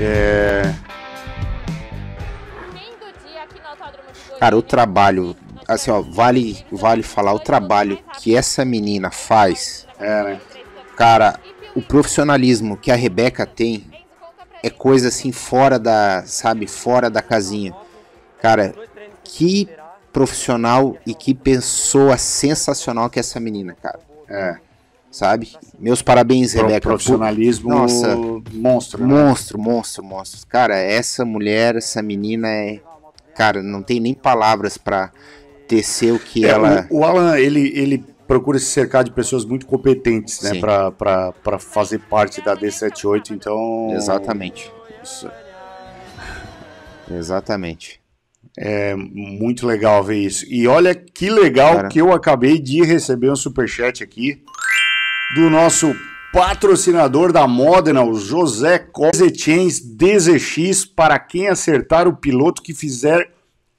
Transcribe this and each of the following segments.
É... Cara, o trabalho, assim, ó, vale, vale falar o trabalho que essa menina faz. É, né? Cara, o profissionalismo que a Rebeca tem é coisa assim fora da, sabe, fora da casinha. Cara, que profissional e que pessoa sensacional que é essa menina, cara. É sabe? Tá Meus parabéns, Pro, Rebeca. Profissionalismo Nossa, monstro. Né? Monstro, monstro, monstro. Cara, essa mulher, essa menina é. Cara, não tem nem palavras para tecer o que é, ela. O, o, Alan, ele, ele procura se cercar de pessoas muito competentes, né? para fazer parte da D78, então. Exatamente. Isso. Exatamente. É muito legal ver isso. E olha que legal Cara. que eu acabei de receber um superchat aqui do nosso patrocinador da Modena, né, o José Cosetiens DZX, para quem acertar o piloto que fizer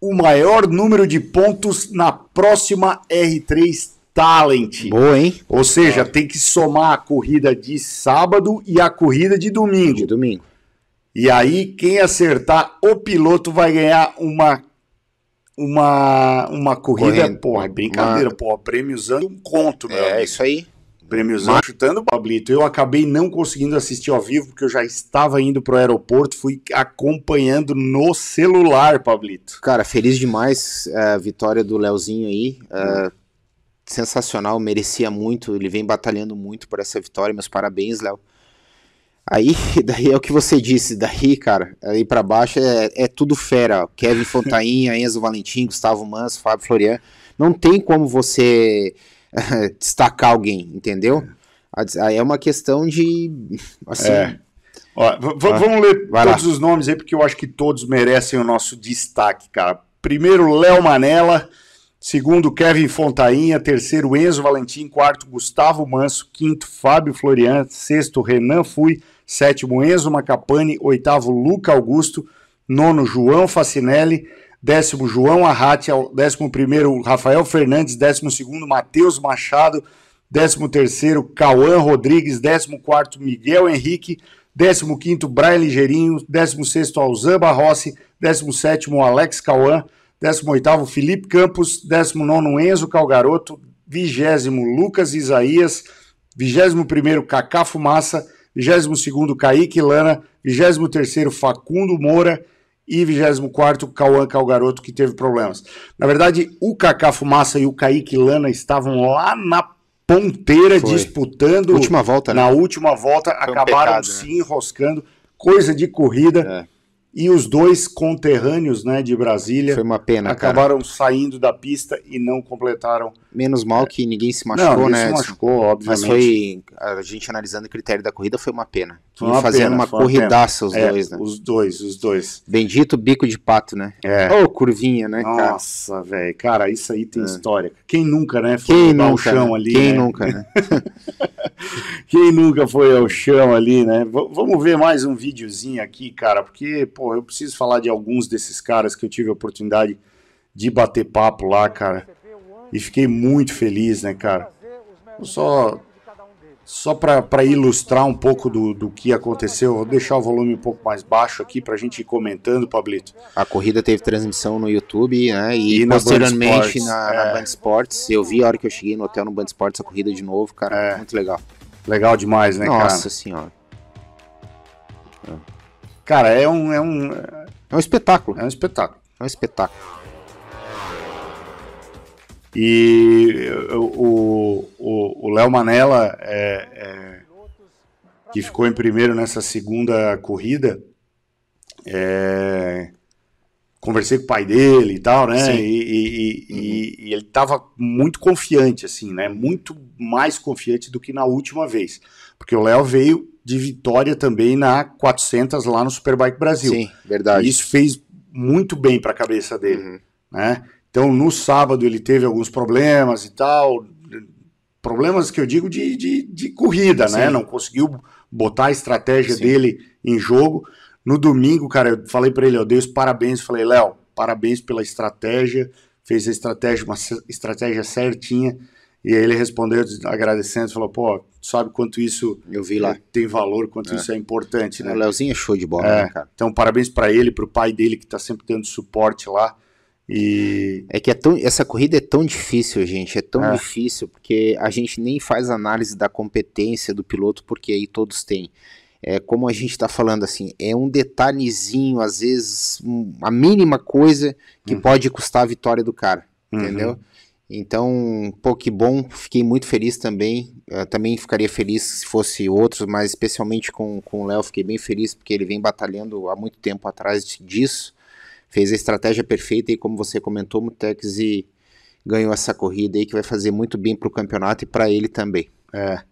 o maior número de pontos na próxima R3 Talent. Boa, hein? Ou seja, tem que somar a corrida de sábado e a corrida de domingo. De domingo. E aí, quem acertar o piloto vai ganhar uma uma, uma corrida, Correndo. porra, é brincadeira, uma... porra, prêmio usando um conto, meu. É, amigo. isso aí. Prêmiozão Mas... chutando, Pablito. Eu acabei não conseguindo assistir ao vivo, porque eu já estava indo para o aeroporto, fui acompanhando no celular, Pablito. Cara, feliz demais é, a vitória do Leozinho aí. Uh, sensacional, merecia muito, ele vem batalhando muito por essa vitória. Meus parabéns, Léo. Aí, daí é o que você disse, daí, cara, aí para baixo é, é, tudo fera. Kevin Fontainha, Enzo Valentim, Gustavo Manso, Fábio Florian. Não tem como você destacar alguém, entendeu? É. Aí é uma questão de. Assim, é. Ó, ah, vamos ler todos lá. os nomes aí, porque eu acho que todos merecem o nosso destaque, cara. Primeiro, Léo Manella. Segundo, Kevin Fontainha. Terceiro, Enzo Valentim. Quarto, Gustavo Manso. Quinto, Fábio Florian. Sexto, Renan Fui. Sétimo, Enzo Macapane. Oitavo, Luca Augusto nono João Facinelli, décimo João Arratti, décimo primeiro Rafael Fernandes, décimo segundo Matheus Machado, décimo terceiro Cauã Rodrigues, décimo quarto Miguel Henrique, décimo quinto Brian Ligeirinho, décimo sexto Alzamba Rossi, décimo sétimo Alex Cauã, décimo oitavo Felipe Campos, décimo nono Enzo Calgaroto, vigésimo Lucas Isaías, vigésimo primeiro Cacá Fumaça, 22º Kaique Lana, 23º Facundo Moura, e 24 Cauã Calgaroto, é que teve problemas. Na verdade, o Kaká Fumaça e o Kaique Lana estavam lá na ponteira Foi. disputando. Última volta, né? Na última volta, Foi acabaram um pecado, né? se né? enroscando. Coisa de corrida. É e os dois conterrâneos né, de Brasília Foi uma pena, acabaram cara. saindo da pista e não completaram. Menos mal que ninguém se machucou, não, né? Se machucou, obviamente. Mas foi, a gente analisando o critério da corrida, foi uma pena. Foi uma fazendo pena, uma corridaça os é, dois, né? Os dois, os dois. Bendito bico de pato, né? É. Ou oh, curvinha, né? Nossa, velho. Cara, isso aí tem é. história. Quem nunca, né? Foi Quem nunca, chão né? ali. Quem né? nunca, né? Quem nunca foi ao chão ali, né? V vamos ver mais um videozinho aqui, cara, porque, pô, eu preciso falar de alguns desses caras que eu tive a oportunidade de bater papo lá, cara. E fiquei muito feliz, né, cara? Vou só só para ilustrar um pouco do, do que aconteceu, vou deixar o volume um pouco mais baixo aqui para a gente ir comentando, Pablito. A corrida teve transmissão no YouTube né, e, e posteriormente na, Band Sports, na, é. na Band Sports. Eu vi a hora que eu cheguei no hotel no Band Sports a corrida de novo, cara. É. Muito legal. Legal demais, né, Nossa cara? Nossa senhora. Cara, é um, é um. É um espetáculo. É um espetáculo. É um espetáculo. E o, o, o Léo Manella, é, é, que ficou em primeiro nessa segunda corrida, é, conversei com o pai dele e tal, né? E, e, uhum. e, e, ele estava muito confiante, assim, né? Muito mais confiante do que na última vez. Porque o Léo veio de vitória também na 400 lá no Superbike Brasil. Sim, verdade. E isso fez muito bem para a cabeça dele, uhum. né? Então, no sábado ele teve alguns problemas e tal, problemas que eu digo de, de, de corrida, né? Sim. né? Não conseguiu botar a estratégia Sim. dele em jogo. No domingo, cara, eu falei para ele, eu dei os parabéns, falei, Léo, parabéns pela estratégia, fez a estratégia, uma estratégia certinha. E aí ele respondeu agradecendo, falou, pô, sabe quanto isso eu vi lá tem valor, quanto é. isso é importante, né? É, o Leozinho é show de bola, é. né, cara? Então, parabéns para ele, para o pai dele que está sempre dando suporte lá. E é que é tão, essa corrida é tão difícil, gente. É tão é. difícil porque a gente nem faz análise da competência do piloto, porque aí todos têm. É como a gente está falando assim, é um detalhezinho, às vezes um, a mínima coisa que uhum. pode custar a vitória do cara, uhum. entendeu? Então, pô, que bom, fiquei muito feliz também. Eu também ficaria feliz se fosse outros, mas especialmente com, com o Léo, fiquei bem feliz porque ele vem batalhando há muito tempo atrás disso fez a estratégia perfeita e como você comentou, Mutex e ganhou essa corrida aí que vai fazer muito bem para o campeonato e para ele também. É.